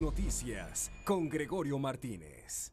Noticias con Gregorio Martínez.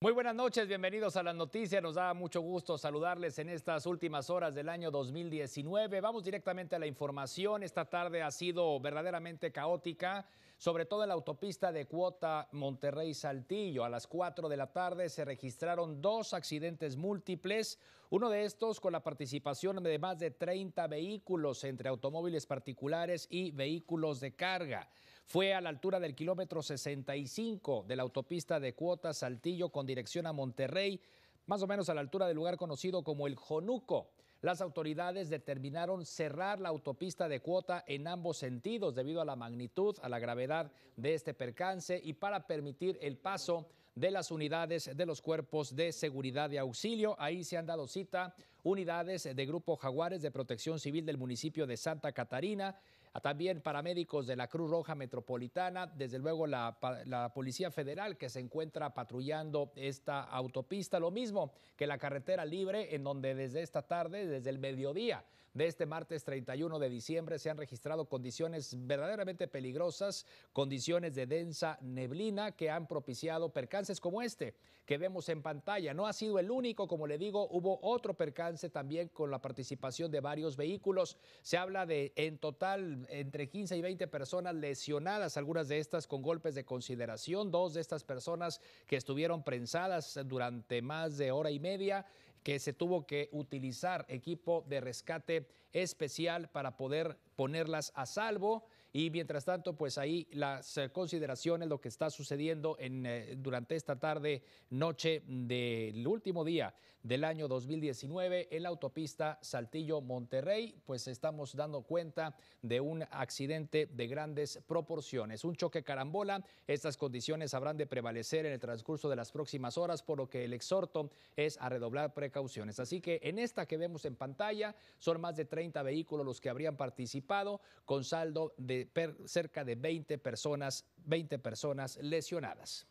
Muy buenas noches, bienvenidos a las noticias. Nos da mucho gusto saludarles en estas últimas horas del año 2019. Vamos directamente a la información. Esta tarde ha sido verdaderamente caótica, sobre todo en la autopista de Cuota Monterrey-Saltillo. A las 4 de la tarde se registraron dos accidentes múltiples, uno de estos con la participación de más de 30 vehículos entre automóviles particulares y vehículos de carga fue a la altura del kilómetro 65 de la autopista de Cuota Saltillo con dirección a Monterrey, más o menos a la altura del lugar conocido como el Jonuco. Las autoridades determinaron cerrar la autopista de cuota en ambos sentidos debido a la magnitud, a la gravedad de este percance y para permitir el paso de las unidades de los cuerpos de seguridad de auxilio. Ahí se han dado cita unidades de Grupo Jaguares de Protección Civil del municipio de Santa Catarina, también paramédicos de la Cruz Roja Metropolitana, desde luego la, la, Policía Federal que se encuentra patrullando esta autopista, lo mismo que la carretera libre en donde desde esta tarde, desde el mediodía, de este martes 31 de diciembre se han registrado condiciones verdaderamente peligrosas, condiciones de densa neblina que han propiciado percances como este que vemos en pantalla. No ha sido el único, como le digo, hubo otro percance también con la participación de varios vehículos. Se habla de en total entre 15 y 20 personas lesionadas, algunas de estas con golpes de consideración, dos de estas personas que estuvieron prensadas durante más de hora y media que se tuvo que utilizar equipo de rescate especial para poder ponerlas a salvo y mientras tanto, pues ahí las eh, consideraciones, lo que está sucediendo en, eh, durante esta tarde, noche del último día del año 2019 en la autopista Saltillo-Monterrey, pues estamos dando cuenta de un accidente de grandes proporciones, un choque carambola. Estas condiciones habrán de prevalecer en el transcurso de las próximas horas, por lo que el exhorto es a redoblar precauciones. Así que en esta que vemos en pantalla son más de 30 vehículos los que habrían participado con saldo de cerca de 20 personas, 20 personas lesionadas.